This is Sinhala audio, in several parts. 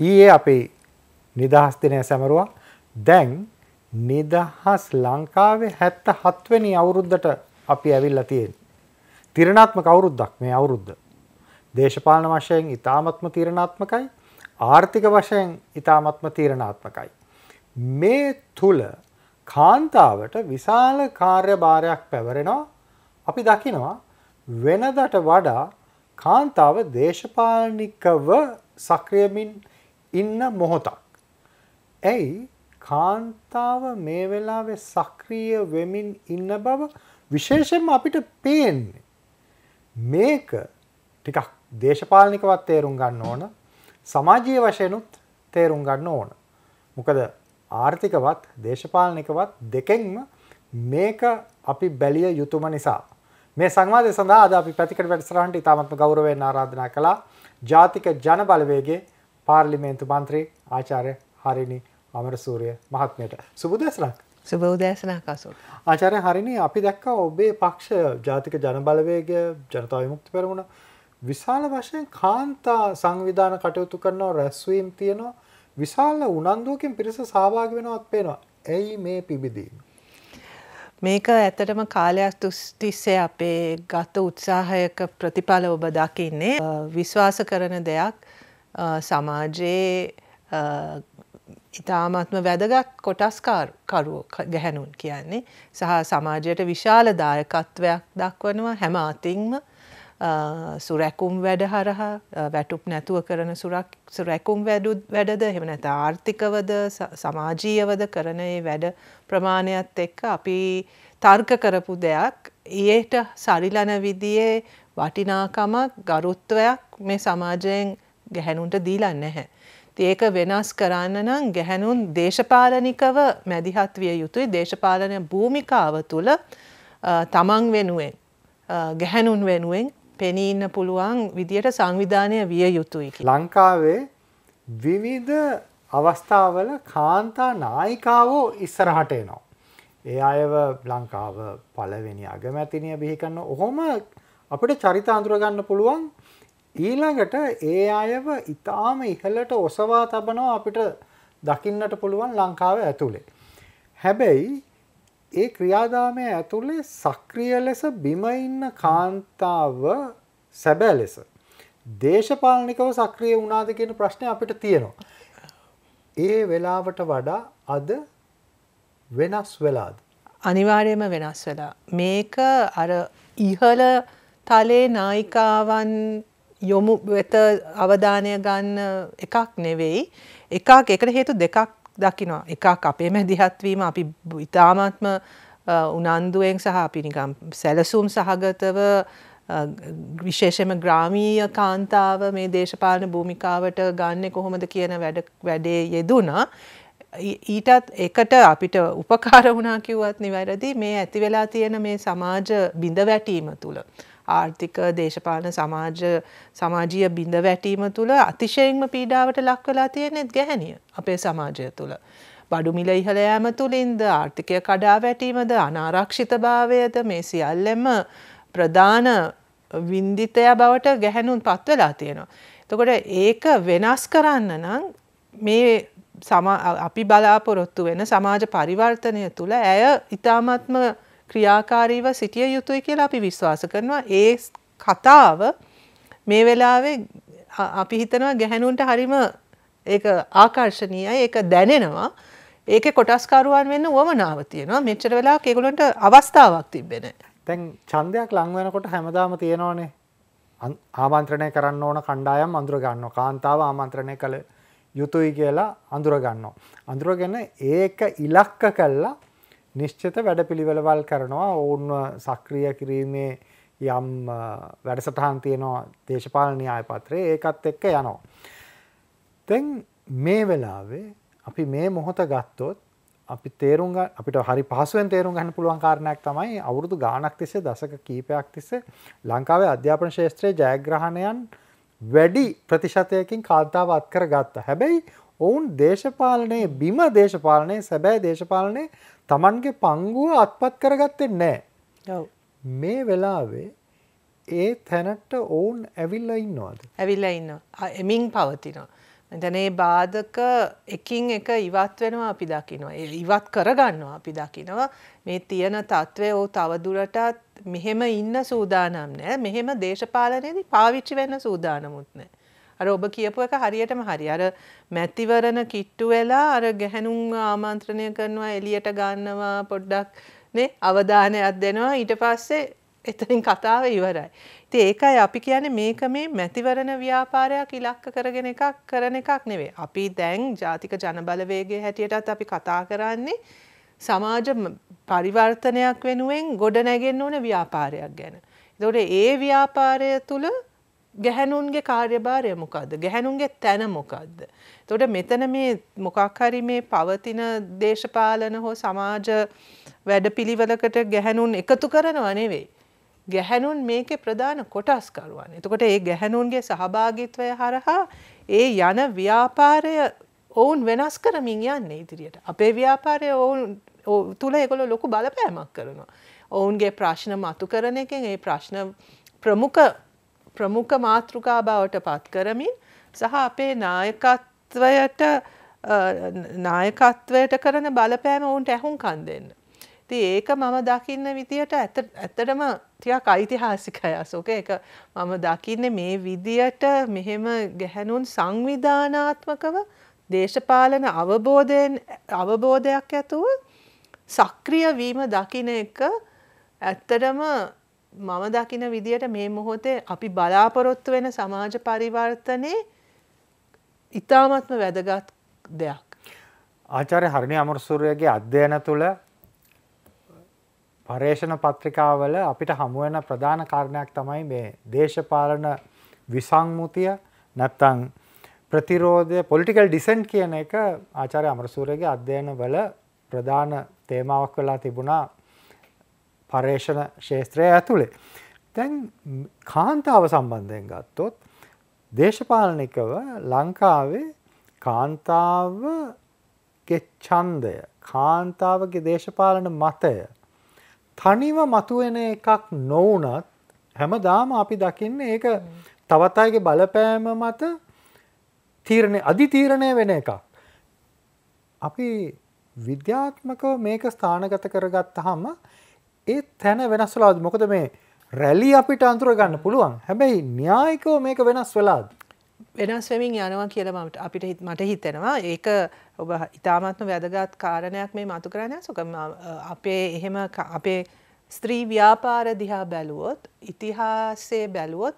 ඊයේ අපේ නිදහස් දිනය සැමරුවා දැන් නිදහස් ලංකාවේ 77 වෙනි අවුරුද්දට අපි ඇවිල්ලා තියෙන්නේ. තිරණාත්මක අවුරුද්දක් මේ අවුරුද්ද. දේශපාලන වශයෙන් ඊ타මත්ම තිරණාත්මකයි ආර්ථික වශයෙන් ඊ타මත්ම තීරණාත්මකයි. මේ තුල කාන්තාවට විශාල කාර්යභාරයක් පැවරෙනවා. අපි දකිනවා වෙනදට වඩා කාන්තාව දේශපාලනිකව සක්‍රියමින් ඉන්න මොහොතක්. ඇයි කාන්තාව මේ වෙලාවේ සක්‍රීය වෙමින් ඉන්න බව විශේෂෙන්ම අපිට පේන්නේ. මේක ටිකක් දේශපාලනිකවත් තේරුම් ගන්න ඕන සමාජීය වශයනුත් තේරුම් ගන්න ඕන. මොකද ආර්ථිකවත් දේශපාලනිකවත් දෙකෙන්ම මේක අපි බැලිය යුතුම නිසා. මේ සංවාදය සඳහා අද අපි පැතිකට වැඩසටහනට ඉතාමත්ම ගෞරවයෙන් ආරාධනා කළා ජාතික ජන බලවේගේ පාර්ලිමේන්තු මන්ත්‍රී ආචාරය හරිනි අමරසූරය මහත්මයට සුබුදැසනක් සුබෞදෑසනක් අසු. ආචාරය හරිනි අපි දැක්ක ඔබේ පක්ෂ ජාතික ජනබලවේග ජනතාව මුක්ති පෙරමුණ විශාල වශයෙන් කාන්තා සංවිධාන කටයුතු කරනවා රැස්වීම් තියෙනවා විශාල උනන්දුවකින් පිරිස සහභාගි වෙනවත් පේනවා. ඇයි මේ පිබිදීම? මේක ඇත්තටම කාලයක් තිස්සේ අපේ ගත උත්සාහයක ප්‍රතිඵල ඔබ දකින්නේ විශ්වාස කරන දෙයක් සමාජයේ ඉතාමත්ම වැදගත් කොටස්කාරකරුවෝ ගැහැනුන් කියන්නේ සහ සමාජයට විශාල දායකත්වයක් දක්වනවා හැම අතින්ම සුරැකුම් වැඩ හරහා වැටුප් නැතුව කරන සුරැකුම් වැඩද එහෙම නැත ආර්ථිකවද සමාජීයවද කරනයේ වැඩ ප්‍රමාණයත් එක්ක අපි තර්ක කරපු දෙයක් ඒට සරිලන විදියේ වටිනාකමක් ගරුත්වයක් මේ සමාජයෙන් ගැහැනුන්ට දීලා නැහැ. ඒක වෙනස් කරන්න නම් ගැහැනුන් දේශපාලනිකව මැදිහත් විය යුතුයි දේශපාලනය භූමිකාව තුළ තමන් වෙනුවෙන් ගැහැනුන් වෙනුවෙන් පෙනීන්න පුළුවන් විදියට සංවිධානය විය යුතුයි. ලංකාවේ විවිධ අවස්ථාවල කාන්තා නායිකාවෝ ඉස්සරහට එනවා. ඒ අයව ලංකාව පලවෙනි අගමැතිනය බිහිකන්න ඔහොම අපට චරිත අඳුරගන්න පුළුවන් ඊළඟට ඒ අයව ඉතාම ඉහලට ඔසවා තබනවා අපිට දකින්නට පුළුවන් ලංකාව ඇතුළේ. හැබැයි ඒ ක්‍රියාදාමය ඇතුළේ සක්‍රිය ලෙස බිමඉන්න කාන්තාව සැබෑ ලෙස. දේශපාලනිකව සක්‍රිය වුණාද කියන ප්‍රශ්නය අපිට තියෙනවා. ඒ වෙලාවට වඩා අද වෙනස් වෙලාද. අනිවාර්යම වෙනස් වෙලා. මේක අර ඉහල තලේ නායිකාවන් යොමු වෙත අවධානය ගන්න එකක් නෙවෙයි එකක් එකට හේතු දෙකක් දකිනවා එකක් අපේ මැදිහත්වීම අපි ඉතාමත්ම උනන්දුවෙන් සහ අපි නිකම් සැලසුම් සහගතව විශේෂම ග්‍රාමීය කාන්තාව මේ දේශපාලන භූමිකාවට ගන්න කොහොමද කියන වැඩ වැඩේ යෙදුනා. ඊටත් එකට අපිට උපකාර වුණා කිව්වත් නිවැරදි මේ ඇති වෙලා තියෙන මේ සමාජ බිඳ වැටීම තුළ. ආර්ථික දේශපාලන සමාජ සමාජීය බිඳ වැටීම තුළ අතිශයෙන්ම පීඩාවට ලක් වෙලා තියෙනෙත් ගැහැණිය අපේ සමාජය තුළ. බඩු මිල ඉහළ යෑම තුළින්ද ආර්ථිකය කඩා වැටීමද අනාරක්ෂිතභාවයද මේ සියල්ලෙම ප්‍රධාන වින්දිතය බවට ගැහැනුන් පත් වෙලා තියෙනවා. එතකොට ඒක වෙනස් කරන්න නම් මේ අපි බලාපොරොත්තු වෙන සමාජ පරිවර්තනය තුළ ඇය ඉතාමත්ම ක්‍රියාකාරීව සිටිය යුතුයි කියලා අපි විශ්වාස කරනවා ඒ කතාව මේ වෙලාවේ අපි හිතනවා ගැහැනුන්ට හරිම ඒක ආකර්ශණීයයි ඒක දැනෙනවා ඒක කොටස්කරුවන් වෙන්න වුවමනාව තියෙනවා මෙච්චර වෙලා කෙකුලන්ට අවස්ථාවක් තිබෙන තැන් චන්දයක් ලංවෙනකොට හැමදාම තියෙනවානේ ආමන්ත්‍රණය කරන්න ඕන කණ්ඩායම් අඳුර ගන්න කාන්තාව ආමන්ත්‍රණය කළ යුතුයි කියලා අඳුරගන්නවා. අඳුරගෙන ඒක ඉලක්ක කල්ලා නිශ්චිත වැඩපිළිවෙළවල් කරනවා ඔවුන්ව සක්‍රිය කිරීමේ යම් වැඩසටහන් තියෙනවා දේශපාලන න්‍යායපත්‍රයේ ඒකත් එක්ක යනවා. තැන් මේ වෙලාවේ අපි මේ මොහොත ගත්තොත් අපි තේරුම් අපිට හරි පහසුවෙන් තේරුම් ගන්න පුළුවන් කාරණයක් තමයි අවුරුදු ගානක් තිස්සේ දසක කීපයක් තිස්සේ ලංකාවේ අධ්‍යාපන ශේත්‍රයේ ජයග්‍රහණයන් වැඩි ප්‍රතිශතයකින් කාන්තාව අත් කර ගත්තා. හැබැයි ඔවුන් දේශපාලනයේ බිම දේශපාලනයේ සැබෑ දේශපාලනයේ තමන්ගේ පංගුව අත්පත් කරගත්තෙන් නෑ මේ වෙලාවේ ඒ තැනට ඔවුන් ඇවිල්ල ඉන්නවාද ඇවිල්ල ඉන්න එමින් පවතිනවා. දැනේ බාධක එකින් එක ඉවත් වෙනවා අපි දකිනවා. ඉවත් කරගන්නවා අපි දකිනවා. මේ තියෙන තත්ත්වය ඕ තවදුරටත් මෙහෙම ඉන්න සූදානම් නෑ. මෙහෙම දේශපාලනයේදී පාවිච්චි වෙන්න සූදානමුත් නෑ. අර ඔබ කියපු එක හරියටම හරි අර මැතිවරණ කිට්ටු වෙලා අර ගැහැනුම් ආමන්ත්‍රණය කරනවා එලියට ගන්නවා පොඩ්ඩක් නේ අවධානයක් දෙනවා ඊට පස්සේ එතනින් කතාව ඉවරයි. ඉතින් ඒකයි අපි කියන්නේ මේක මේ මැතිවරණ ව්‍යාපාරයක් ඉලක්ක කරගෙන එකක් කරන එකක් නෙවෙයි. අපි දැන් ජාතික ජනබලවේගයේ හැටියටත් අපි කතා කරන්නේ සමාජ පරිවර්තනයක් වෙනුවෙන් ගොඩ නැගෙන්න ඕන ව්‍යාපාරයක් ගැන. ඒතකොට ඒ ව්‍යාපාරය තුළ ගැහැනුන්ගේ කාර්යභාරය මොකක්ද ගැහැනුන්ගේ තැන මොකක්ද. තොට මෙතන මේ මොකක්හරි මේ පවතින දේශපාලන හෝ සමාජ වැඩ පිළිවලකට ගැහැනුන් එකතු කරනවා නෙවෙයි. ගැහැනුන් මේකේ ප්‍රධාන කොටස්කරුවන්. එතකොට ඒ ගැහැනුන්ගේ සහභාගිත්වය හරහා ඒ යන ව්‍යාපාරය ඔවුන් වෙනස් කරමින් යන්නේ ඉදිරියට. අපේ ව්‍යාපාරය ඔවුන් තුළ එකොළ ලොකු බලපෑමක් කරනවා. ඔවුන්ගේ ප්‍රශ්න මතු කරන එකෙන් ඒ ප්‍රශ්න ප්‍රමුඛ ප්‍රමුඛ මාතෘකා බවට පත් කරමින් සහ අපේ නායකත්වයට නායකත්වයට කරන බලපෑම ඔවුන්ට ඇහුම් කන් දෙන්න. ති ඒක මම දකින්න විදියට ඇත්තටම තියක් අයිතිහාසිකය සෝක එක මම දකින්න මේ විදියට මෙහෙම ගැහැනුන් සංවිධානාත්මකව දේශපාලන අවබෝධයෙන් අවබෝධයක් ඇතුව සක්‍රිය වීම දකින එක ඇත්තටම මම දකින විදියට මේ මොහොතේ අපි බලාපොරොත්තු වෙන සමාජ පරිවර්තනයේ ඉතාමත්ම වැදගත් දෙයක්. ආචාර්ය හරිණි අමරසූරයගේ අධ්‍යයන තුළ පර්යේෂණ පත්‍රිකාවල අපිට හමුවෙන ප්‍රධාන කාරණයක් තමයි මේ දේශපාලන විසංමුතිය නැත්තං ප්‍රතිරෝධය පොලිටිකල් ඩිසන්ට් කියන එක ආචාරය අමරසූරයගේ අධ්‍යයන වල ප්‍රධාන තේමාවක් වෙලා තිබුණා පර්යේෂණ ශේත්‍රය ඇතුළේ. තැන් කාන්තාව සම්බන්ධයෙන් ගත්තොත් දේශපාලනිකව ලංකාවේ කාන්තාවගේ ඡන්දය කාන්තාවගේ දේශපාලන මතය තනිව මතුවෙන එකක් නොවනත් හැමදාම අපි දකින්න ඒක තවත් අයගේ බලපෑම මත තීරණය අධිතීරණය වෙන එකක්. අපි විද්‍යාත්මකව මේක ස්ථානගත කරගත්ත හම ඒ තැන වෙනස් වෙලාද මොකද මේ රැලි අපිට අන්තුර ගන්න පුළුවන් හැබැයි න්‍යායිකෝ මේක වෙනස් වෙලාද වෙනස් වෙමින් යනවා කියලමට අපිට මට හිතෙනවා ඒක ඔබ ඉතාමත්ම වැදගත් කාරණයක් මේ මතු කරණය සුකම අපේ එහෙම අපේ ස්ත්‍රී ව්‍යාපාර දිහා බැලුවොත් ඉතිහාසේ බැලුවොත්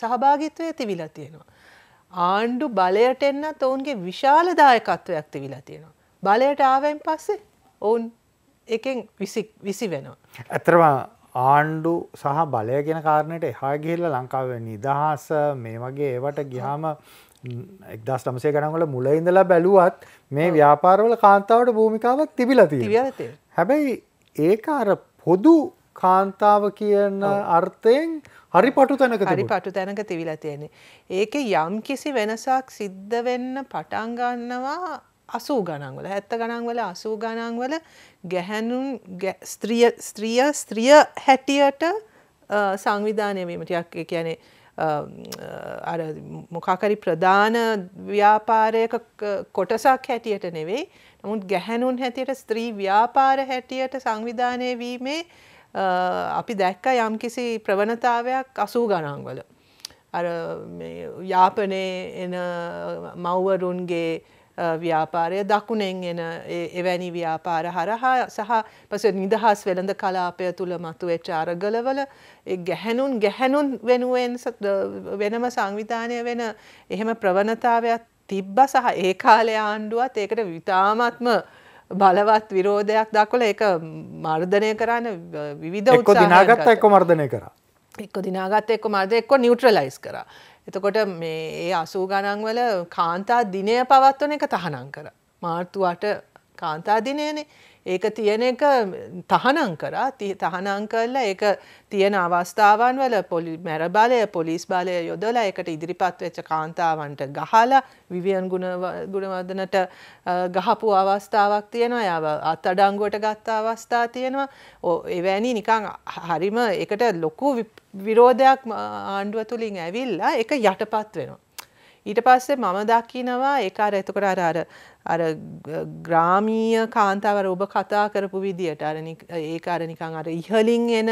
සහභාගිත්වය තිවිලා තියෙනවා. ආණ්ඩු බලයට එන්නත් ඔවුන්ගේ විශාලදායකත්වයක් තිවිලා තියෙනවා. බලයට ආවෙන් පස්සේ ඔවුන් එකෙන් විසි වෙනවා. ඇතරම ආණ්ඩු සහ බලය ගෙන කාරණයට එහා ගිහිල්ල ලංකාව නිදහස මේ වගේ ඒවට ගිහාම එක්දස් නමසේ ගනවල මුල ඉඳලා බැලුවත් මේ ව්‍යාපාරවල කාන්තාවට භූමිකාවක් තිබිලති හැබැයි ඒක අර පොදු කාන්තාව කියන අර්ථයෙන් හරි පටු තැනක හරි පටු තැනක තිවිලා තියෙනෙ. ඒක යම් කිසි වෙනසක් සිද්ධ වෙන්න පටන්ගන්නවා අසූ ගණන්වල ඇත්ත ගණන්වල අසූ ගණන්වල ගැහැනුන් ස්ත්‍රිය ස්ත්‍රිය හැටියට සංවිධානය වීමටයක් කියැනේ අර මොකාකරි ප්‍රධාන ව්‍යාපාරයක කොටසක් හැටියට නෙවෙයි නමුත් ගැහැනුන් හැටියට ස්ත්‍රී ව්‍යාපාර හැටියට සංවිධානය වීමේ අපි දැක්ක යම්කිසි ප්‍රවණතාවයක් අසූ ගණන්වල. අර යාපනය එන මව්වරුන්ගේ ව්‍යාපාරය දකුණෙන් එන එවැනි ව්‍යාපාර හරහා සහ පස නිදහස් වෙළඳ කලාපය තුළ මතු වෙච්ච අරගලවල ගැහැනුන් ගැහැනුන් වෙනුවෙන් වෙනම සංවිධානය වෙන එහෙම ප්‍රවණතාවයක් තිබ්බ සහ ඒ කාලය ආණ්ඩුවත් ඒකට විතාමත්ම බලවත් විරෝධයක් දක්වල එක මර්ධනය කරන්න විවිධ උත්සාහ ගත්තා එක්ක මර්ධනය කරා එක්ක දිනාගත්ත එක්ක මර්ධ එක්ක නියුට්‍රලයිස් කරා එතකොට මේ ඒ අසූ ගණන්වල කාන්තා දිනය පවත්වන එක තහනම් කර. මාර්තුවට කාන්තා දිනයනේ ඒක තියෙන එක තහනම් කරා තහනම් කරලා ඒක තියෙන අවස්ථාවන් වල පොලි මැර බලය පොලිස් බලය යොදලා ඒකට ඉදිරිපත් වෙච්ච කාන්තාවන්ට ගහලා විවියන් ගුණවර්ධනට ගහපු අවස්ථාවක් තියෙනවා යාව අත්අඩංගුවට ගත්ත අවස්ථා තියෙනවා එවැනි නිකන් හරිම ඒකට ලොකු විරෝධයක් ආණ්ඩුව තුලින් ඇවිල්ලා ඒක යටපත් වෙනවා ඊට පස්සේ මම දකිනවා ඒක අර එතකොට අර අර අර ග්‍රාමීය කාන්තාවර ඔබ කතා කරපු විදියට අර ඒක අර නිකන් අර ඉහලින් එන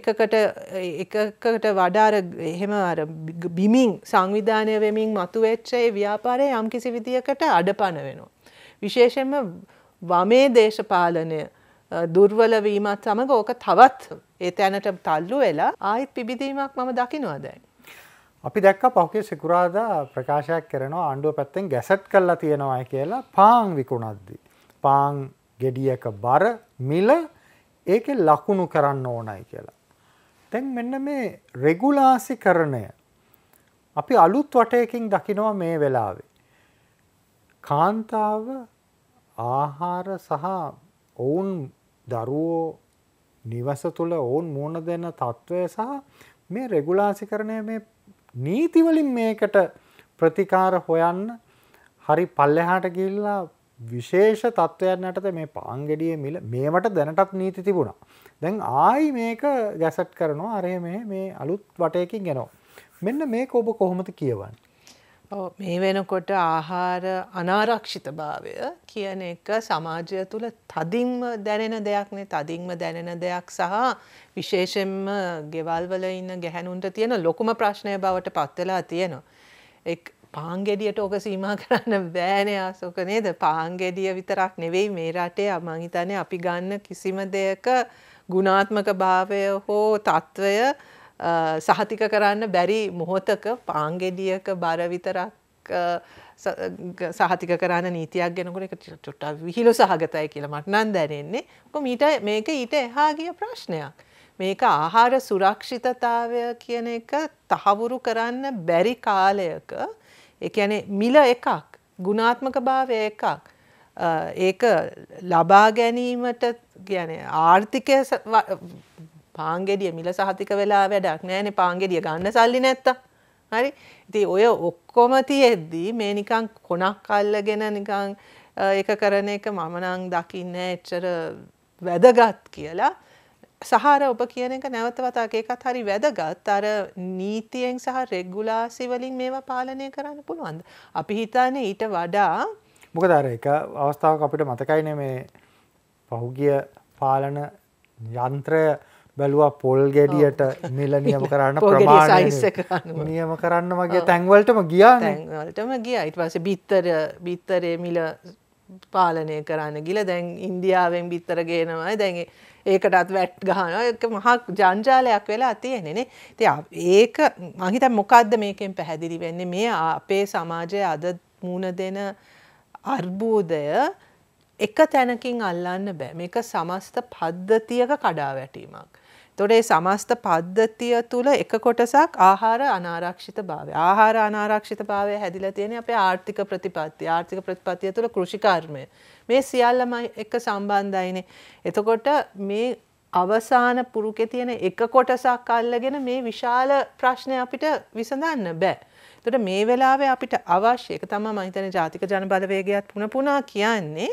එකකට එකකට වඩාර එහෙම අර බිමින් සංවිධානය වෙමින් මතුවෙච්ච ඒ ව්‍යාපාරය යම්කිසි විදියකට අඩපණ වෙනවා. විශේෂයෙන්ම වමේ දේශපාලනය දුර්වල වීමත් සමඟ ඕක තවත් ඒ තැනට තල්ලු වෙලා ආයිත් පිබිදීමක් මම දකිනවා දැන්. අපි දැක්ක පහුගේ සිකුරාදා ප්‍රකාශයක් කරනවා ආණ්ඩුව පැත්තෙන් ගැසට් කල්ලා තියෙනවායි කියලා පාං විකුණද්දි. පාං ගෙඩියක බර මිල ඒක ලකුණු කරන්න ඕනයි කියලා. තැන් මෙන්න මේ රෙගුලාසි කරණය. අපි අලුත් වටයකින් දකිනවා මේ වෙලාවේ. කාන්තාව ආහාර සහ ඔවුන් දරුවෝ නිවස තුළ ඔවුන් මුණ දෙන්න තත්ත්වය සහ මේ රෙගුලාසි කරණය මේ නීතිවලින් මේකට ප්‍රතිකාර හොයන්න හරි පල්ලෙහාට ගිල්ලා විශේෂ තත්ත්වයන් යටත මේ පාංගෙඩිය මිල මේමට දැනටත් නීති තිබුණා. දැන් ආයි මේක ගැසට් කරනවා අරය මේ අලුත් වටයකින් ගෙනවා. මෙන්න මේ ඔබ කොහොමති කියවන්න. මේ වෙනකොට ආහාර අනාරක්ෂිත භාවය කියන එක සමාජය තුළ තදින්ම දැනෙන දෙයක්නේ තදින්ම දැනෙන දෙයක් සහ විශේෂෙන්ම ගෙවල්වල ඉන්න ගැහැනුන්ට තියෙන ලොකුම ප්‍රශ්නය බවට පත්වෙලා තියෙනවා. එක් පාංගෙඩියට ඕක සීම කරන්න බෑනය ආසෝක නේද පාංගෙඩිය විතරක් නෙවෙයි මේ රටේ අමංහිතනය අපි ගන්න කිසිම දෙයක ගුණාත්මක භාවය හෝ තත්ත්වය සහතික කරන්න බැරි මොහොතක පාංගෙඩියක බරවිතරක් සහතික කරන්න නීතියක් ගෙනකොට එක චුට්ට විහිලු සහගතයි කියලා මට නම් දැනෙන්නේ කො මීට මේක ඊට එහා ගිය ප්‍රශ්නයක් මේක ආහාර සුරක්ෂිතතාවය කියන එක තහවුරු කරන්න බැරි කාලයක එකන මිල එකක් ගුණාත්මක භාවය එකක් ඒක ලබා ගැනීමට කියන ආර්ථිකය පාංගෙඩිය මිල සහතික වෙලා වැඩක් නෑනේ පාංගෙඩිය ගන්න සල්ලි නැත්තම්. හරි. ඉතින් ඔය ඔක්කොම තියෙද්දි මේ නිකන් කොනක් අල්ලගෙන නිකන් ඒක කරන එක මම නම් දකින්නේ එච්චර වැදගත් කියලා. සහර ඔබ කියන එක නැවත වතාවක් ඒකත් හරි වැදගත්. අර නීතියෙන් සහ රෙගුලාසි වලින් මේවා පාලනය කරන්න පුළුවන්ද? අපි හිතන්නේ ඊට වඩා මොකද අර එක අවස්ථාවක් අපිට මතකයිනේ මේ පහුගිය පාලන යන්ත්‍රය බැලුවා පොල් ගැඩියට මිල නියම කරන්න ප්‍රමාණය නියම කරන්න මගේ තැන්වලටම ගියාටම ගිය ඉටවස බිත්තර බිත්තරය මිල පාලනය කරන්න ගිල දැන් ඉන්දියාවෙන් බිත්තර ගේනවා දැන්ගේ ඒකටත් වැට් ගහන එක මහක් ජංජාලයක් වෙලා තියෙනෙනේ ති ඒක මහිත මොකක්ද මේකෙන් පැහැදිලි වෙන්නේ මේ අපේ සමාජය අද මුණ දෙන අර්බූදය එක තැනකින් අල්ලන්න බෑ මේක සමස්ත පද්ධතියක කඩා වැටීමක්. තොට ඒ සමස්ත පද්ධතිය තුළ එක කොටසක් ආහාර අනාරක්ෂිත භාවය ආහාර අනාරක්ෂිත භාවය හැදිල තියෙන අප ආර්ථික ප්‍රතිපත්ති ආර්ථික ප්‍රතිපත්තිය තුළ කෘෂිකර්මය මේ සියල්ලම එක සම්බන්ධයිනේ. එතකොට මේ අවසාන පුරුකෙ තියෙන එක කොටසක් අල්ලගෙන මේ විශාල ප්‍රශ්නය අපිට විසඳන්න බෑ. තොට මේ වෙලාවේ අපිට අවශ්‍යක තම මහිතන ජාතික ජනබලවේගයක් පුන පුනා කියන්නේ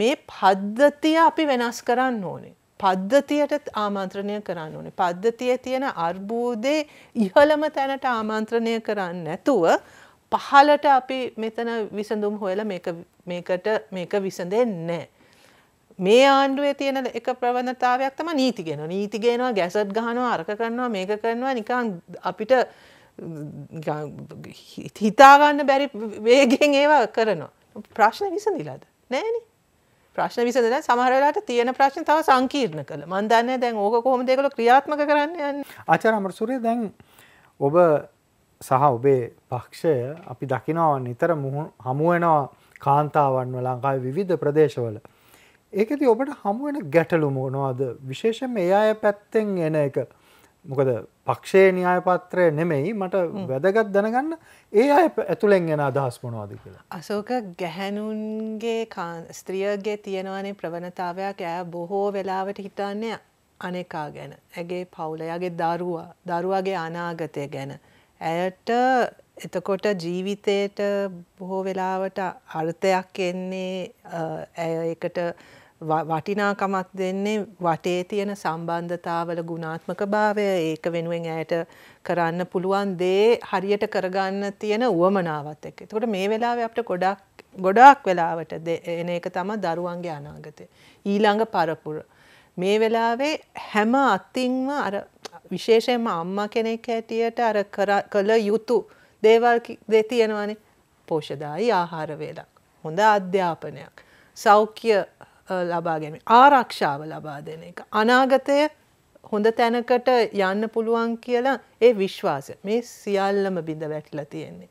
මේ පද්ධතිය අපි වෙනස් කරන්න ඕනේ. පද්ධතියට ආමන්ත්‍රණය කරන්න ඕනේ. පද්ධතියේ තියෙන අර්බූදේ ඉහළම තැනට ආමන්ත්‍රණය කරන්න නැතුව පහලට අපි මෙතන විසඳුම් හොයලා මේක මේකට මේක විසඳෙන්නේ නැහැ. මේ ආණ්ඩුවේ තියෙන එක ප්‍රවණතාවයක් තමයි නීති ගේනවා. නීති ගේනවා, ගැසට් ගහනවා, අරක කරනවා, මේක කරනවා නිකන් අපිට හිතා ගන්න බැරි වේගෙන් ඒවා කරනවා. ප්‍රශ්න විසඳිලාද? නෑනේ. ප්‍රශ්න විසඳන සමහරලාට තියෙන ප්‍රශ්න තව සංකීර්ණ කළ මන් දන්න දැන් ඕක කොහොම දෙකළ ක්‍රියාත්මක කරන්න යන්න ආචාර අමරසුරය දැන් ඔබ සහ ඔබේ පක්ෂය අපි දකිනවා නිතර හමුවෙනවා කාන්තාවන් ව ලංකායි විවිධ ප්‍රදේශවල ඒකති ඔබට හමුවෙන ගැටලු මෝනවාද විශේෂම ඒ අය පැත්තෙන් එන එක මොකද පක්ෂයේ න්‍යායපත්‍රය නෙමෙයි මට වැදගත් දැනගන්න ඒ අය ඇතුළෙන් එෙන අදහස් මොනවාද කියලා. අසෝක ගැහැනුන්ගේ ස්ත්‍රියගේ තියෙනවනේ ප්‍රවණතාවයක් ඇය බොහෝ වෙලාවට හිතන්නේ අනෙකා ගැන ඇගේ පවුල යගේ දරුවා දරුවාගේ අනාගතය ගැන. ඇයට එතකොට ජීවිතයට බොහෝ වෙලාවට අර්ථයක් එන්නේ ඇය එකට වටිනාකමක් දෙන්නේ වටේ තියෙන සම්බන්ධතාවල ගුණාත්මක භාවය ඒක වෙනුවෙන් ඇයට කරන්න පුළුවන් දේ හරියට කරගන්න තියෙන උවමනාවත් එක්ක. එතකොට මේ වෙලාවේ අපිට ගොඩක් ගොඩාක් වෙලාවට එන එක තමයි දරුවන්ගේ අනාගතය. ඊළඟ පරපුර. මේ වෙලාවේ හැම අතින්ම අර විශේෂයෙන්ම අම්මා කෙනෙක් හැටියට අර කළ යුතු දේවල් දෙ තියෙනවානේ. පෝෂදායි ආහාර වේලක්. හොඳ අධ්‍යාපනයක්. සෞඛ්‍ය ලබා ගැනීම ආරක්ෂාව ලබා දෙන එක අනාගතය හොඳ තැනකට යන්න පුළුවන් කියලා ඒ විශ්වාසය මේ සියල්ලම බිඳ වැටිලා තියෙන්නේ.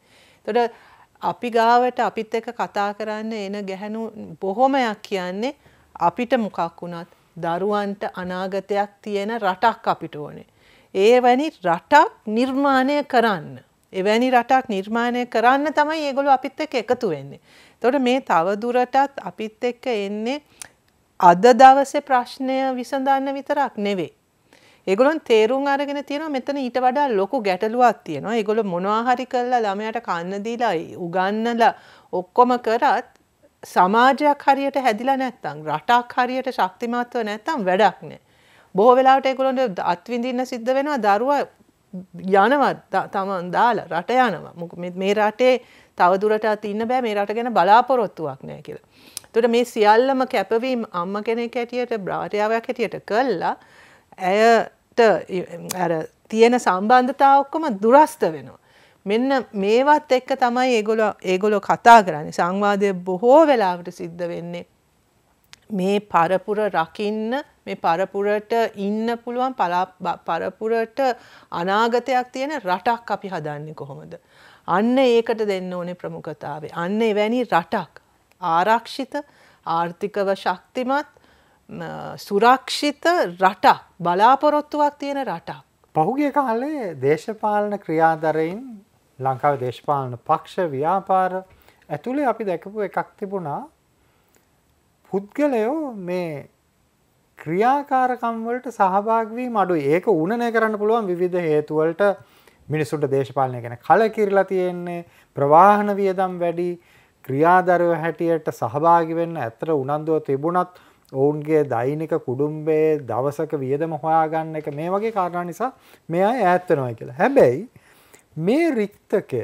එතකොට අපි ගාවට අපිත් එක්ක කතා කරන්න එන ගැහණු බොහොමයක් කියන්නේ අපිට මොකක් වුණත් දරුවන්ට අනාගතයක් තියෙන රටක් අපිට ඕනේ. ඒ වැනි රටක් නිර්මාණය කරන්න. එවැනි රටක් නිර්මාණය කරන්න තමයි ඒගොලු අපිත් එක්ක එකතු වෙන්නේ. එතකොට මේ තව දුරටත් අපිත් එක්ක එන්නේ අද දවසේ ප්‍රශ්නය විසඳන්න විතරක් නෙවෙයි. ඒගොල්ලන් තේරුම් අරගෙන තියෙනවා මෙතන ඊට වඩා ලොකු ගැටලුවක් තියෙනවා. ඒගොල්ලෝ මොනවා හරි කරලා ළමයාට කන්න දීලා උගන්නලා ඔක්කොම කරත් සමාජයක් හරියට හැදිලා නැත්නම් රටක් හරියට ශක්තිමත්ව නැත්නම් වැඩක් නැහැ. බොහෝ වෙලාවට ඒගොල්ලන්ට අත්විඳින්න සිද්ධ වෙනවා දරුවා යනවා තමන් දාලා රට යනවා. මේ රටේ තවදුරටත් ඉන්න බෑ මේ රට ගැන බලාපොරොත්තුවක් නැහැ කියලා. තොට මේ සියල්ලම කැපවීම් අම්ම කෙනෙක් ඇටියට බ්‍රාටයාවයක් හැටියට කල්ලා ඇයට තියෙන සම්බන්ධතා ඔක්කොම දුරස්ත වෙනවා. මෙන්න මේවත් එක්ක තමයි ඒගොල ඒගොලො කතා කරන්න සංවාදය බොහෝ වෙලාවට සිද්ධ වෙන්නේ. මේ පරපුර රකින්න මේ පරපුරට ඉන්න පුළුවන් පරපුරට අනාගතයක් තියෙන රටක් අපි හදන්නේ කොහොමද. අන්න ඒකට දෙන්න ඕනේ ප්‍රමුඛතාවේ. අන්න එවැනි රටක් ආරක්ෂිත ආර්ථිකව ශක්තිමත් සුරක්ෂිත රටක් බලාපොරොත්තුවක් තියෙන රටක්. පහුගේ කාලේ දේශපාලන ක්‍රියාදරයින් ලංකාව දේශපාලන පක්ෂ ව්‍යාපාර ඇතුළේ අපි දැකපු එකක් තිබුණා පුද්ගලයෝ මේ ක්‍රියාකාරකම්වලට සහභාගවී මඩු ඒක උනනය කරන්න පුළුවන් විධ හේතුවලට මිනිසුන්ට දේශපාලනය ගැන කලකිරලා තියෙන්නේ ප්‍රවාහන වියදම් වැඩි ක්‍රියාදරව හැටියට සහභාගි වෙන්න ඇතර උනන්දුව තිබුණත් ඔවුන්ගේ දෛනික කුඩුම්බේ දවසක වියදම හොයාගන්න එක මේ වගේ කාරණ නිසා මෙ අයි ඇත්තනොයි කියලා. හැබැයි මේ රික්තකය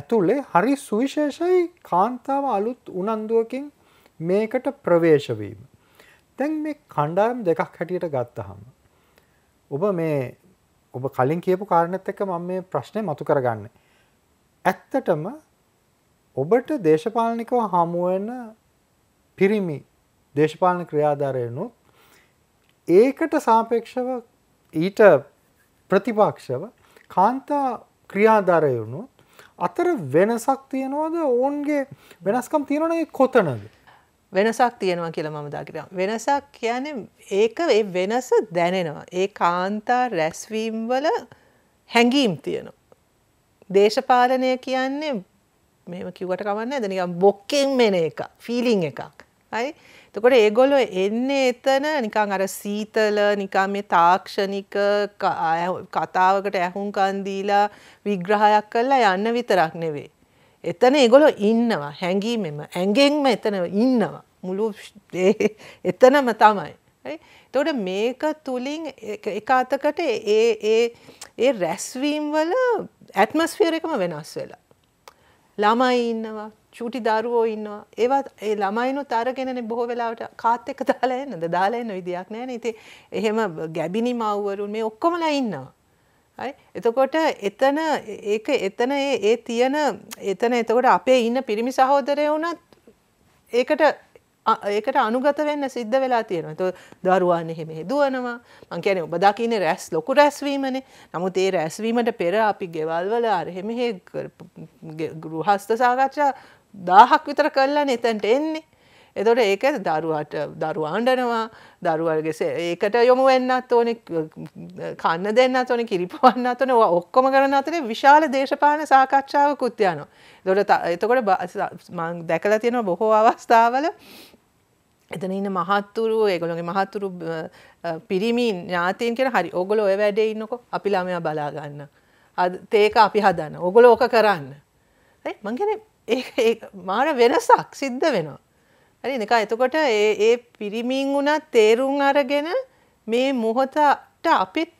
ඇතුළේ හරි සුවිශේෂයි කාන්තාව අලුත් උනන්දුවකින් මේකට ප්‍රවේශවීම. තැන් මේ කණ්ඩායම් දෙකක් හැටියට ගත්තහම. ඔබ මේ ඔබ කලින් කියපු කාරණත් එක මම මේ ප්‍රශ්නය මතු කරගන්න. ඇත්තටම ඔබට දේශපාලනිකව හමුවෙන පිරිමි දේශපාලන ක්‍රියාධාරයනු ඒකට සාපේක්ෂව ඊට ප්‍රතිපක්ෂව කාන්තා ක්‍රියාධාරයුණු අතර වෙනසක් තියෙනවද ඔවුන්ගේ වෙනස්කම් තියෙනනේ කොතනද. වෙනසක් තියෙනවා කියලා මම දාකිරම්. වෙනසක් කියන්නේ ඒක ඒ වෙනස දැනෙනවා. ඒ කාන්තා රැස්වීම් වල හැඟීම් තියෙනවා. දේශපාලනය කියන්නේ මෙම කිවට කවන්න ඇද නිකම් බොක්කෙන් මෙන එක ෆිලිං එකක් හයි තකොට ඒගොලො එන්නේ එතන නිකං අර සීතල නිකම් මේ තාක්ෂණික කතාවකට ඇහුන්කන්දීලා විග්‍රහයක් කරලා යන්න විතරක් නෙවේ. එතන ඒගොලො ඉන්නවා හැඟීමෙම ඇගෙන්ම එතන ඉන්නවා මුළු එතනම තමයි. තොට මේක තුළින් එක අතකට ඒ ඒ රැස්වීම් වල ඇත්මස්ෆියර එකම වෙනස් වෙලා. ළමයි ඉන්නවා චූටි දරුවෝ ඉන්නවා ඒවා ඒ ළමයිනුත් අරගෙනනේ බොහෝ වෙලාවට කාත් එක්ක දාලා එන්නද දාලා එන්න විදියක් නැහැ නේ ඉතින් එහෙම ගැබිනි මව්වරුන් මේ ඔක්කොමලා ඉන්නවා හරි එතකොට එතන ඒක එතන ඒ තියෙන එතන එතකොට අපේ ඉන්න පිරිමි සහෝදරය වුණත් ඒකට ඒකට අනුගත වෙන්න සිද්ධ වෙලා තියෙනවා. ඒතකොට දරුවන් එහෙම හදුවනවා. මං කියන්නේ ඔබ දකින්නේ රැස් ලොකු රැස්වීමනේ. නමුත් ඒ රැස්වීමට පෙර අපි ගෙවල් වල අර එහෙම ගෘහස්ත සාකච්ඡා 1000ක් විතර කළානේ එතනට එන්නේ. එතකොට ඒක දරුවාට දරුවා අඬනවා. දරුවාගේ ඒකට යොමු වෙන්නත් ඕනේ. කන්න දෙන්නත් ඕනේ, කිරිපොවන්නත් ඕනේ. ඔක්කොම කරන අතරේ විශාල දේශපාලන සාකච්ඡාවකුත් යනවා. එතකොට එතකොට මම දැකලා තියෙනවා බොහෝ අවස්ථාවල එතන ඉන්න මහත්තුරු ඒගොලොගේ මහත්තුරු පිරිමින් ඥාතීන් කෙන හරි ඔගොල ඔය වැඩේ ඉන්නකො අපි ළමයා බලාගන්න. තේක අපි හදන්න ඔගොල ඕක කරන්න. මංගෙන මාර වෙනසක් සිද්ධ වෙනවා. හරි එක එතකොට ඒ පිරිමින් වුණත් තේරුම් අරගෙන මේ මොහොතට අපිත්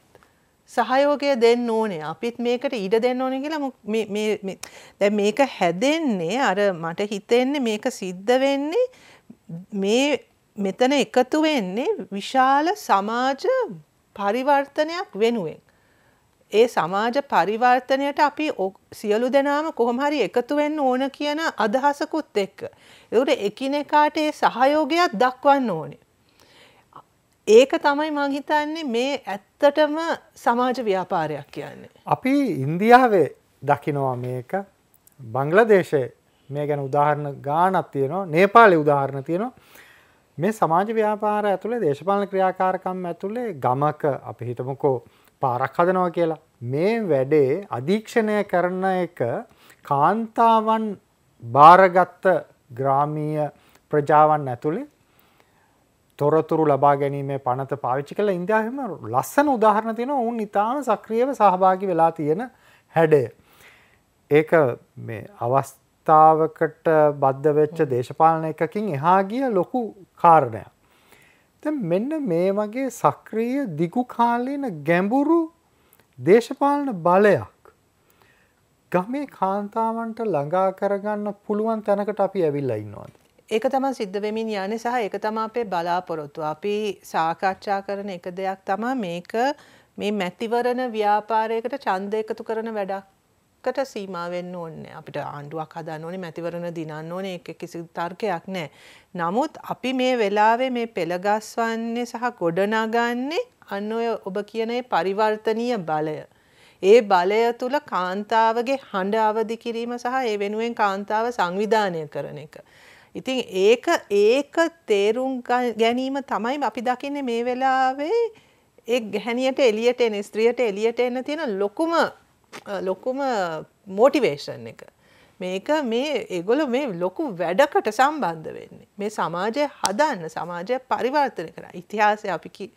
සහයෝගය දෙන්න ඕනේ අපිත් මේකට ඉඩ දෙන්න ඕන කියලා දැ මේක හැදෙන්නේ අර මට හිතෙන්නේ මේක සිද්ධ වෙන්නේ මේ මෙතන එකතු වෙන්නේ විශාල සමාජ පරිවර්තනයක් වෙනුවෙන්. ඒ සමාජ පරිවර්තනයට අපි සියලු දෙනාම කොහොම හරි එකතු වෙන්න ඕන කියන අදහසකුත් එක්ක. ඒකට එකිනෙකාට ඒ සහයෝගයක් දක්වන්න ඕනේ. ඒක තමයි මං හිතන්නේ මේ ඇත්තටම සමාජ ව්‍යාපාරයක් කියන්නේ. අපි ඉන්දියාවේ දකිනවා මේක බංග්ලාදේශයේ මේ ගැන උදාහරණ ගානක් තියෙනවා නේපාලි උදාහරණ තියෙනවා මේ සමාජ ව්‍යාපාර ඇතුළේ දේශපාලන ක්‍රියාකාරකම් ඇතුළේ ගමක අපි හිතමුකෝ පාරක් හදනවා කියලා මේ වැඩේ අධීක්ෂණය කරන එක කාන්තාවන් භාරගත්ත ග්‍රාමීය ප්‍රජාවන් ඇතුළේ තොරතුරු ලබා ගැනීමේ පනත පාවිච්චි කළ ඉන්දයාහම ලස්සන උදාහරණ තියෙන ඔවුන් ඉතාම සක්‍රියව සහභාගි වෙලා තියෙන හැඩය. ඒක අවස් අවස්ථාවකට බද්ධ වෙච්ච දේශපාලන එකකින් එහා ගිය ලොකු කාරණයක්. දැන් මෙන්න මේ වගේ සක්‍රීය දිගු කාලීන ගැඹුරු දේශපාලන බලයක් ගමේ කාන්තාවන්ට ළඟා කරගන්න පුළුවන් තැනකට අපි ඇවිල්ලා ඉන්නවාද? ඒක තමයි සිද්ධ වෙමින් යන්නේ සහ ඒක තමයි අපේ බලාපොරොත්තුව. අපි සාකච්ඡා කරන එක දෙයක් තමයි මේක මේ මැතිවරණ ව්‍යාපාරයකට ඡන්ද එකතු කරන වැඩක් එකට සීමා වෙන්න ඕනේ. අපිට ආණ්ඩුවක් හදන්න ඕනේ, මැතිවරණ දිනන්න ඕනේ, ඒක කිසි තර්කයක් නැහැ. නමුත් අපි මේ වෙලාවේ මේ පෙළගස්වන්නේ සහ ගොඩනගන්නේ අන්න ඔය ඔබ කියන පරිවර්තනීය බලය. ඒ බලය තුල කාන්තාවගේ හඬ අවදි කිරීම සහ ඒ වෙනුවෙන් කාන්තාව සංවිධානය කරන එක. ඉතින් ඒක ඒක තේරුම් ගැනීම තමයි අපි දකින්නේ මේ වෙලාවේ ඒ ගැහණියට එළියට එන ස්ත්‍රියට එළියට එන්න තියෙන ලොකුම ලොකුම මෝටිවේෂන් එක. මේක මේ ඒගොල මේ ලොකු වැඩකට සම්බන්ධ වෙන්නේ. මේ සමාජය හදන්න සමාජය පරිවර්තන කර ඉතිහාසය අපි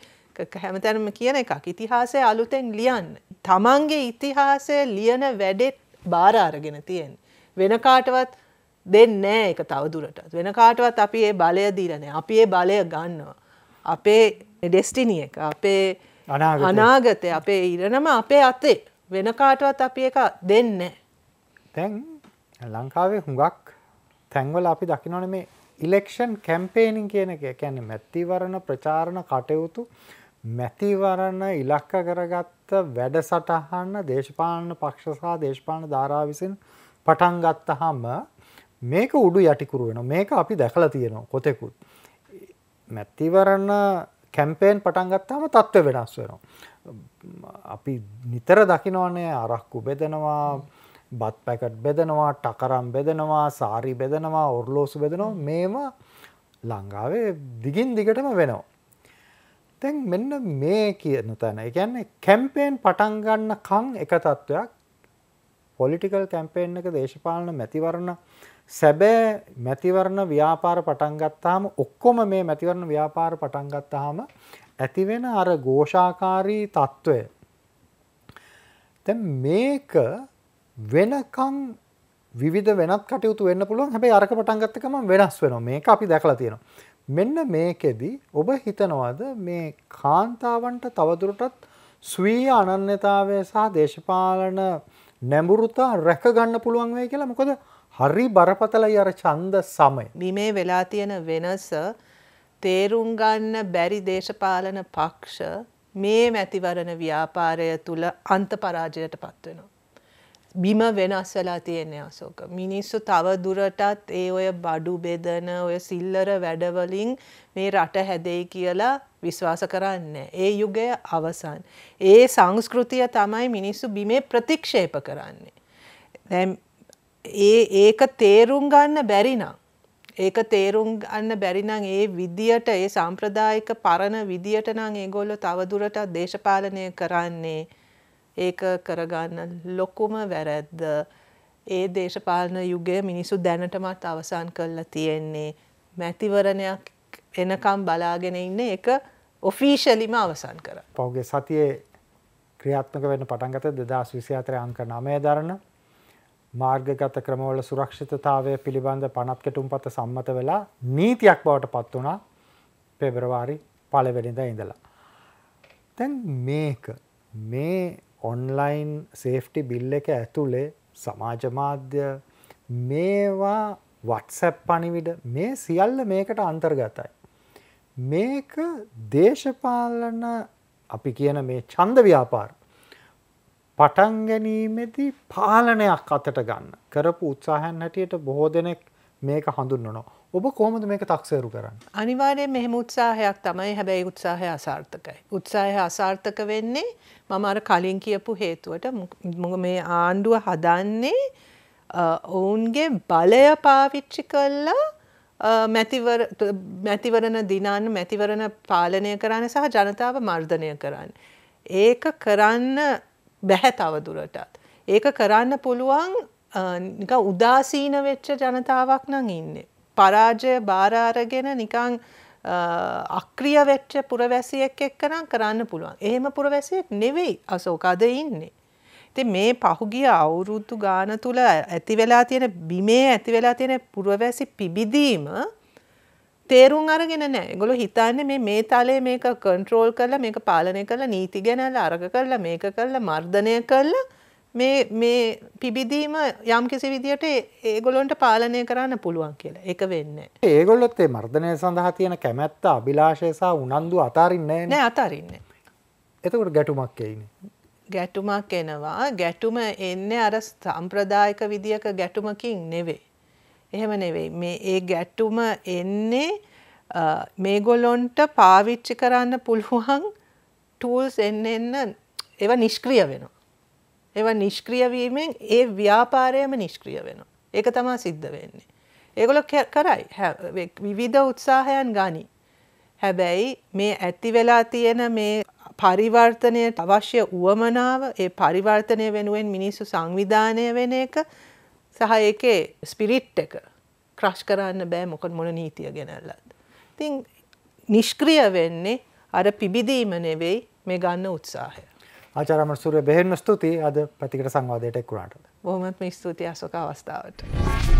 හැමතැනම කියන එකක් ඉතිහාසය අලුතෙන් ලියන්න. තමන්ගේ ඉතිහාසය ලියන වැඩෙත් බාරාරගෙන තියෙන්. වෙන කාටවත් දෙන්නෑ එක තවදුරට. වෙන කාටවත් අපි ඒ බලය දීරණය අපි ඒ බලය ගන්නවා. අපේ ඩෙස්ටිනිය එක අපේ අනාගතය අපේ ඉරණම අපේ අතේ වෙන කාටවත් අපි එක දෙන්න තැන් ලංකාවේ හුඟක් තැන්වල අපි දකිනොන මේ ඉලෙක්ෂන් කැම්පේනිින් කියන එක කැන මැතිවරණ ප්‍රචාරණ කටයුතු මැතිවරණ ඉලක්ක කරගත්ත වැඩසටහන්න දේශපාලන පක්ෂ සහ දේශපාලන ධාරා විසින් පටන් ගත්ත හම මේක උඩු යටිකුරු වෙන මේක අපි දැකලා තියෙනවා කොතෙකුත් මැතිවරණ කැම්පේෙන් පටන්ගත්තාම තත්ත්ව වෙනස් වෙනවා අපි නිතර දකිනවනේ අරක්කු බෙදෙනවා බත් පැකට් බෙදෙනවා ටකරම් බෙදෙනවා සාරි බෙදෙනවා ඔරලෝසු බෙදනවා මේම ලංඟාවේ දිගින් දිගටම වෙනවා. තැන් මෙන්න මේ කියන තැන එකන්නේ කැම්පේෙන් පටන්ගන්න කං එක තත්ත්වයක් පොලිටිකල් කැම්පේෙන් එක දේශපාලන මැතිවරණ සැබෑ මැතිවරණ ව්‍යාපාර පටන්ගත්තාම ඔක්කොම මේ මැතිවරණ ව්‍යාපාර පටන්ගත්තාම ඇතිවෙන අර ഘോഷාකාරී తত্ত্বය දැන් මේක වෙනකන් විවිධ වෙනත් කටයුතු වෙන්න පුළුවන් හැබැයි අරක පටන් ගත්ත ගමන් වෙනස් වෙනවා මේක අපි දැකලා තියෙනවා මෙන්න මේකෙදි ඔබ හිතනවාද මේ කාන්තාවන්ට තවදුරටත් ස්වීය අනන්‍යතාවය සහ දේශපාලන නැඹුරුතා රැක ගන්න පුළුවන් වෙයි කියලා මොකද හරි බරපතලයි අර ඡන්ද සමය. මේ වෙලා තියෙන වෙනස තේරුම් ගන්න බැරි දේශපාලන පක්ෂ මේ මැතිවරණ ව්‍යාපාරය තුල අන්ත පරාජයට පත් වෙනවා. බිම වෙනස් වෙලා තියෙන්නේ අසෝක. මිනිස්සු තව දුරටත් ඒ ඔය බඩු බෙදන ඔය සිල්ලර වැඩවලින් මේ රට හැදෙයි කියලා විශ්වාස කරන්නේ. ඒ යුගය අවසන්. ඒ සංස්කෘතිය තමයි මිනිස්සු බිමේ ප්‍රතික්ෂේප කරන්නේ. දැන් ඒ ඒක තේරුම් ගන්න බැරි නම් ඒක තේරුම් ගන්න බැරි නම් ඒ විදියට ඒ සාම්ප්‍රදායික පරණ විදියට නම් ඒගොල්ලෝ තවදුරටත් දේශපාලනය කරන්නේ ඒක කරගන්න ලොකුම වැරද්ද. ඒ දේශපාලන යුගය මිනිසු දැනටමත් අවසන් කරලා තියෙන්නේ. මැතිවරණයක් එනකම් බලාගෙන ඉන්න එක ඔෆීෂලිම අවසන් කර. පෞගේ සතියේ ක්‍රියාත්මක වෙන පටන්ගත දෙදස් විසි අතරයන් කරන අමය දරන්න මාර්ගගත ක්‍රමවල සුරක්ෂිතතාවය පිළිබඳ පනත් කෙටුම් පත සම්මත වෙලා නීතියක් බවට පත් වනා පෙබරවාරි පලවෙනිද ඉඳලා. තැන් මේක මේ ඔන්ලයින් සේෆ්ටි බිල්ල එක ඇතුළේ සමාජමාධ්‍ය මේවා වටසැප් පනිවිඩ මේ සියල්ල මේකට අන්තර්ගතයි. මේක දේශපාලන අපි කියන මේ චන්ද ව්‍යාපාර පටන් ගැනීමේදී පාලනයක් අතට ගන්න කරපු උත්සාහන් හැටියට බොහෝ දෙනෙක් මේක හඳුන්වනවා. ඔබ කොහොමද මේක තක්සේරු කරන්න. අනිවාර්යෙන් මෙහෙම උත්සාහයක් තමයි හැබැයි උත්සාහය අසාර්ථකයි. උත්සාහය අසාර්ථක වෙන්නේ මම අර කලින් කියපු හේතුවට මේ ආණ්ඩුව හදන්නේ ඔවුන්ගේ බලය පාවිච්චි කල්ලා මැතිවරණ දිනන්න මැතිවරණ පාලනය කරන්න සහ ජනතාව මර්ධනය කරන්න. ඒක කරන්න බැහැ තවදුරටත්. ඒක කරන්න පුළුවන් නික උදාසීන වෙච්ච ජනතාවක් නං ඉන්න. පරාජය භාරාරගෙන නිකං අක්‍රිය වෙච්ච පුරවැසියෙක් එක්කනම් කරන්න පුළුවන්. එහෙම පුරවැසියෙක් නෙවෙයි අසෝකද ඉන්නේ. ඉති මේ පහුගිය අවුරුද්දු ගාන තුළ ඇතිවෙලා තියෙන බිමේ ඇතිවෙලා තියෙන පුරවැසි පිබිදීම තේරුම් අරගෙන නෑ ගොල හිතන්න මේ මේ තලේ මේක කන්ට්‍රෝල් කරලා මේක පාලනය කරලා නීති ගැනල අරග කරලා මේක කරලා මර්ධනය කරලා මේ මේ පිබිදීම යම් කිසි විදියට ඒගොලොන්ට පාලනය කරන්න පුළුවන් කියලා එක වෙන්න ඒගොල්ලොත්තේ මර්ධනය සඳහා තියෙන කැමැත්ත අභිලාශයසා උනන්දු අතාරන්නේ නෑ අතාරන්න එතකට ගැටුමක් එයින ගැටුමක් එනවා ගැටුම එන්න අර සම්ප්‍රදායක විදික ගැටුමකින් නෙවේ එහෙම නෙවෙයි මේ ඒ ගැටුම එන්නේ මේගොලොන්ට පාවිච්චි කරන්න පුළුවන් ටූල්ස් එන්න එන්න ඒව නිෂ්ක්‍රිය වෙනවා. ඒව නිෂ්ක්‍රියවීමෙන් ඒ ව්‍යාපාරයම නිෂ්ක්‍රිය වෙනවා. ඒක තමා සිද්ධ වෙන්නේ. ඒගොල කරයි විවිධ උත්සාහයන් ගනි. හැබැයි මේ ඇති වෙලා තියෙන මේ පරිවර්තනයට අවශ්‍ය වුවමනාව ඒ පරිවර්තනය වෙනුවෙන් මිනිස්සු සංවිධානය වෙන එක සහ එකේ ස්පිරිට් එක ක්‍රශ් කරන්න බෑ මොකද මොන නීතිය ගැනල්ලත්. තින් නිෂ්ක්‍රිය වෙන්නේ අර පිබිදීම නෙවෙයි මේ ගන්න උත්සාහය. ආචාරම සුර බෙහෙන්ම ස්තුතියි අද ප්‍රතිකට සංවාදයට එක්ුණාට. බොහොමත්ම ස්තුතියි අසක අවස්ථාවට.